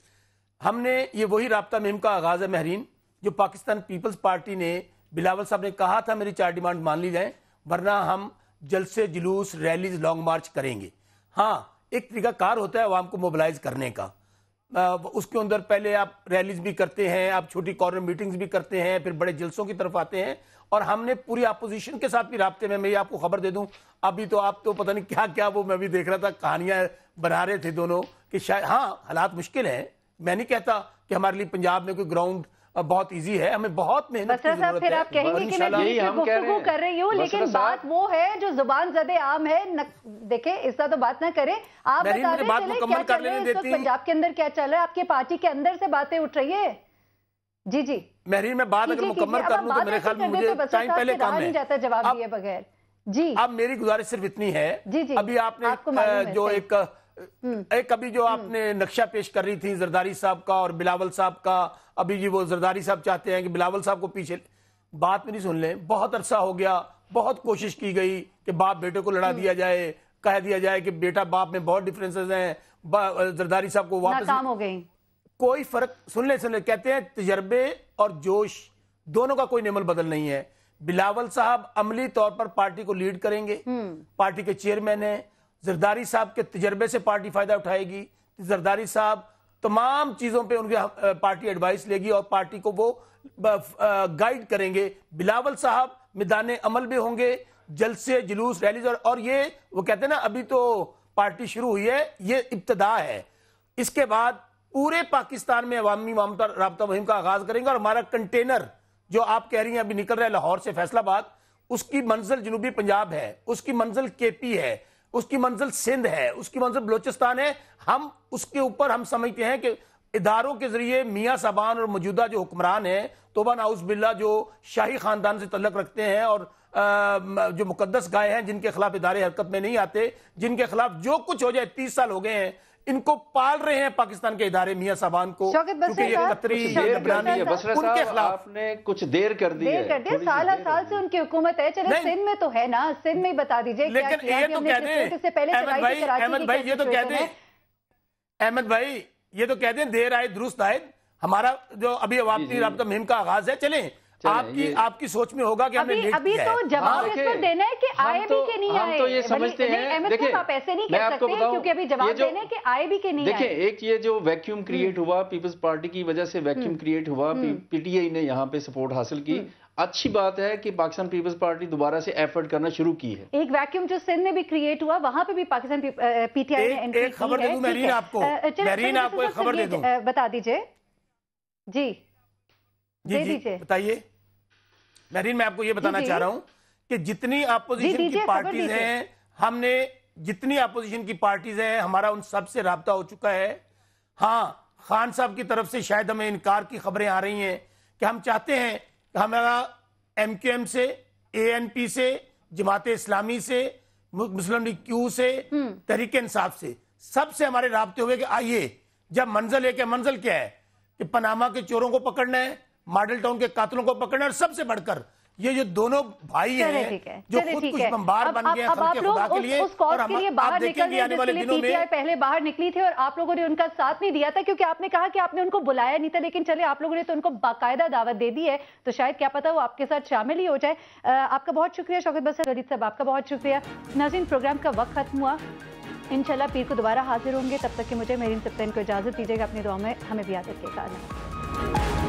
हमने ये वही रबता मुहिम का आगाज है महरीन जो पाकिस्तान पीपल्स पार्टी ने बिलावल साहब ने कहा था मेरी चार डिमांड मान ली जाए वरना हम जलसे जुलूस रैलीज लॉन्ग मार्च करेंगे हाँ एक तरीका कार होता है आवाम को मोबिलाइज करने का उसके अंदर पहले आप रैलीज भी करते हैं आप छोटी कॉर्नर मीटिंग्स भी करते हैं फिर बड़े जलसों की तरफ आते हैं और हमने पूरी अपोजिशन के साथ भी रबते में मैं आपको खबर दे दूं अभी तो आप तो पता नहीं क्या क्या वो मैं भी देख रहा था कहानियां बना रहे थे दोनों कि शायद हाँ हालात मुश्किल हैं मैं नहीं कहता कि हमारे लिए पंजाब में कोई ग्राउंड अब बहुत इजी है हमें बहुत मेहनत की जरूरत फिर आप कहेंगे कि मैं बीच में गुफ्तगु कर रही हूँ लेकिन बात वो है जो जुबान जदे आम है न... देखे इस तो बात ना करें आप बता रहे क्या चल रहा है पंजाब के अंदर क्या चल रहा है आपके पार्टी के अंदर से बातें उठ रही है जी जी मेहरीन मैं बात अगर मुकम्मल कर लू तो मेरे ख्याल में मुझे टाइम पहले काम नहीं जाता जवाब दिए बगैर जी अब मेरी गुजारिश सिर्फ इतनी है जी जी अभी आपने जो एक हम्म। एक अभी जो हम्म। आपने नक्शा पेश कर रही थी जरदारी साहब का और बिलावल साहब का अभी जी वो जरदारी साहब चाहते हैं कि बिलावल साहब को पीछे बात मेरी सुन लें बहुत अरसा हो गया बहुत कोशिश की गई कि बाप बेटे को लड़ा हम्म। दिया जाए कह दिया जाए कि बेटा बाप में बहुत डिफरेंसेस हैं जरदारी साहब को वापस हो गई कोई फर्क सुन ले सुन ले कहते हैं तजर्बे और जोश दोनों का कोई निमल बदल नहीं है बिलावल साहब अमली तौर पर पार्टी को लीड करेंगे पार्टी के चेयरमैन हैं जरदारी साहब के तजर्बे से पार्टी फ़ायदा उठाएगी जरदारी साहब तमाम चीज़ों पे उनके पार्टी एडवाइस लेगी और पार्टी को वो गाइड करेंगे बिलावल साहब मैदान अमल भी होंगे जलसे जुलूस रैली और, और ये वो कहते हैं ना अभी तो पार्टी शुरू हुई है ये इब्तदा है इसके बाद पूरे पाकिस्तान में अवामी रबता मुहिम का आगाज करेंगे और हमारा कंटेनर जो आप कह रही हैं अभी निकल रहा है लाहौर से फैसलाबाद उसकी मंजिल जनूबी पंजाब है उसकी मंजिल के पी है उसकी मंजिल सिंध है उसकी मंजिल बलोचिस्तान है हम उसके ऊपर हम समझते हैं कि इधारों के जरिए मियाँ साबान और मौजूदा जो हुक्मरान हैं तोबा नाउस बिल्ला जो शाही ख़ानदान से तलक रखते हैं और जो मुकदस गाय हैं जिनके खिलाफ इदारे हरकत में नहीं आते जिनके खिलाफ जो कुछ हो जाए तीस साल हो गए हैं इनको पाल रहे हैं पाकिस्तान के इधारे मियाँ साहबान को आपने कुछ देर कर दी देर कर दिया साल साल से उनकी हुकूमत है चले सिंध में तो है ना सिंध में बता दीजिए लेकिन तो ये तो कहते अहमद भाई ये तो कहते अहमद भाई ये तो कहते हैं देर आए दुरुस्त आए हमारा जो अभी आपकी आपका मुहिम का आगाज है चले आपकी आपकी सोच में होगा कि हमने अभी, अभी तो जवाब हाँ, इसको तो- तो देना है कि आए भी के नहीं आए तो ये समझते हैं देखिए आप ऐसे नहीं कह सकते क्योंकि अभी जवाब देना है कि आए भी के नहीं देखिए एक ये जो वैक्यूम हम्म। क्रिएट हुआ पीपल्स पार्टी की वजह से वैक्यूम हम्म। क्रिएट हुआ पीटीआई हम्म। ने यहाँ पे सपोर्ट हासिल की अच्छी बात है कि पाकिस्तान पीपल्स पार्टी दोबारा से एफर्ट करना शुरू की है एक वैक्यूम जो सिंध में भी क्रिएट हुआ वहां पे भी पाकिस्तान पीटीआई ने एंट्री की है आपको मैरीन आपको एक खबर दे दूं बता दीजिए जी जी जी बताइए नरीन मैं आपको ये बताना चाह रहा हूँ कि जितनी अपोजिशन की पार्टीज हैं हमने जितनी अपोजिशन की पार्टीज हैं हमारा उन सब से हो चुका है हाँ खान साहब की तरफ से शायद हमें इनकार की खबरें आ रही हैं कि हम चाहते हैं कि हमारा एम क्यू एम से ए एन पी से जमात इस्लामी से मुस्लिम लीग क्यू से हम्म। तरीके इंसाफ से सबसे हमारे रबते हुए कि आइए जब मंजिल है क्या मंजिल क्या है कि पनामा के चोरों को पकड़ना है मॉडल टाउन के कातलों को पकड़ना और सबसे बढ़कर ये जो दोनों भाई हैं है। जो खुद कुछ बम्बार बन गए अब आप लोग के लिए उस और हम लिए बाहर निकल गए आने वाले दिनों में पहले बाहर निकली थी और आप लोगों ने उनका साथ नहीं दिया था क्योंकि आपने कहा कि आपने उनको बुलाया नहीं था लेकिन चले आप लोगों ने तो उनको बाकायदा दावत दे दी है तो शायद क्या पता वो आपके साथ शामिल ही हो जाए आपका बहुत शुक्रिया शौकत बसर रजीत साहब आपका बहुत शुक्रिया नाजिन प्रोग्राम का वक्त खत्म हुआ इनशाला पीर को दोबारा हाजिर होंगे तब तक कि मुझे मेरी सप्तन को इजाजत दीजिएगा अपनी दुआ में हमें भी याद रखिएगा नमस्कार